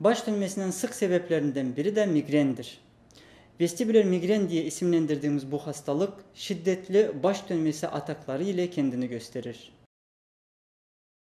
Baş dönmesinin sık sebeplerinden biri de migrendir. Vestibüler migren diye isimlendirdiğimiz bu hastalık şiddetli baş dönmesi atakları ile kendini gösterir.